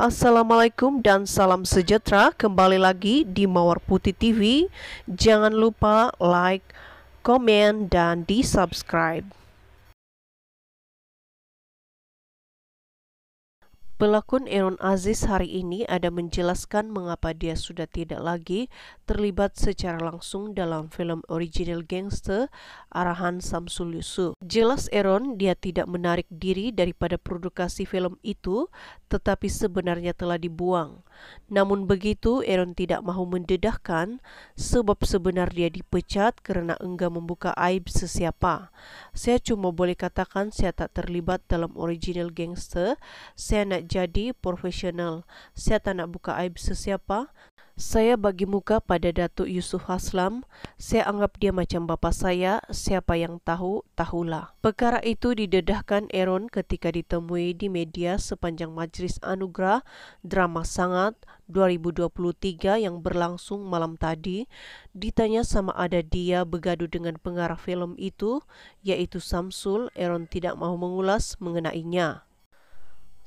Assalamualaikum dan salam sejahtera kembali lagi di Mawar Putih TV. Jangan lupa like, komen, dan di subscribe. Pelakon Eron Aziz hari ini ada menjelaskan mengapa dia sudah tidak lagi terlibat secara langsung dalam film original gangster arahan Samsul Yusuf. Jelas Eron, dia tidak menarik diri daripada produksi film itu tetapi sebenarnya telah dibuang. Namun begitu Eron tidak mahu mendedahkan sebab sebenarnya dia dipecat karena enggak membuka aib sesiapa. Saya cuma boleh katakan saya tak terlibat dalam original gangster. Saya nak menjadi profesional. Saya tak nak buka aib sesiapa. Saya bagi muka pada Datuk Yusuf Haslam. Saya anggap dia macam bapa saya. Siapa yang tahu, tahulah. Perkara itu didedahkan Aaron ketika ditemui di media sepanjang Majlis Anugerah Drama Sangat 2023 yang berlangsung malam tadi. Ditanya sama ada dia bergaduh dengan pengarah film itu, yaitu Samsul, Aaron tidak mahu mengulas mengenainya.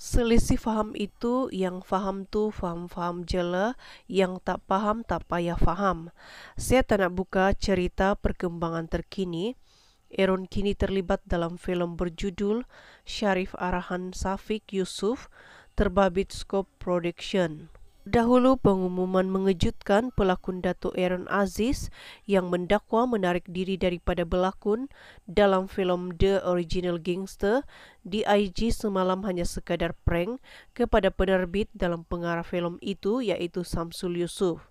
Selisih faham itu yang faham tu faham-faham jela, yang tak faham tak payah faham. Saya tak nak buka cerita perkembangan terkini. Eron kini terlibat dalam film berjudul Syarif Arahan Safiq Yusuf, terbabit Scope Production. Dahulu pengumuman mengejutkan pelakon Datuk Aaron Aziz yang mendakwa menarik diri daripada berlakon dalam film The Original Gangster di IG semalam hanya sekadar prank kepada penerbit dalam pengarah film itu yaitu Samsul Yusuf.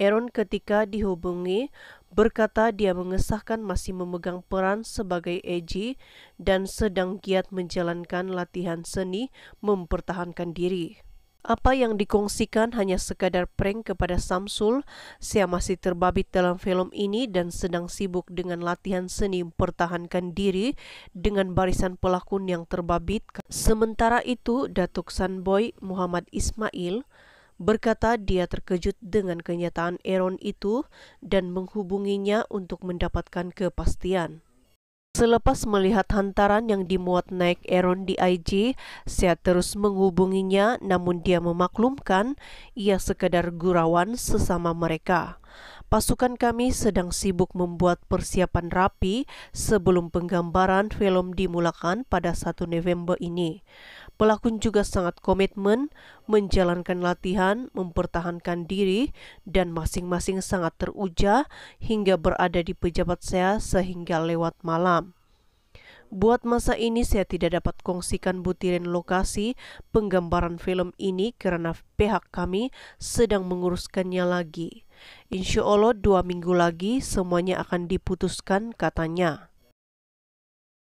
Aaron ketika dihubungi berkata dia mengesahkan masih memegang peran sebagai AG dan sedang giat menjalankan latihan seni mempertahankan diri. Apa yang dikongsikan hanya sekadar prank kepada Samsul. Saya masih terbabit dalam film ini dan sedang sibuk dengan latihan seni mempertahankan diri dengan barisan pelakon yang terbabit. Sementara itu, Datuk Sanboy Muhammad Ismail berkata dia terkejut dengan kenyataan Aaron itu dan menghubunginya untuk mendapatkan kepastian. Selepas melihat hantaran yang dimuat naik Aaron di IG, saya terus menghubunginya namun dia memaklumkan ia sekadar gurauan sesama mereka. Pasukan kami sedang sibuk membuat persiapan rapi sebelum penggambaran film dimulakan pada 1 November ini. Pelakon juga sangat komitmen menjalankan latihan, mempertahankan diri, dan masing-masing sangat teruja hingga berada di pejabat saya sehingga lewat malam. Buat masa ini saya tidak dapat kongsikan butiran lokasi penggambaran film ini karena pihak kami sedang menguruskannya lagi. Insya Allah dua minggu lagi semuanya akan diputuskan katanya.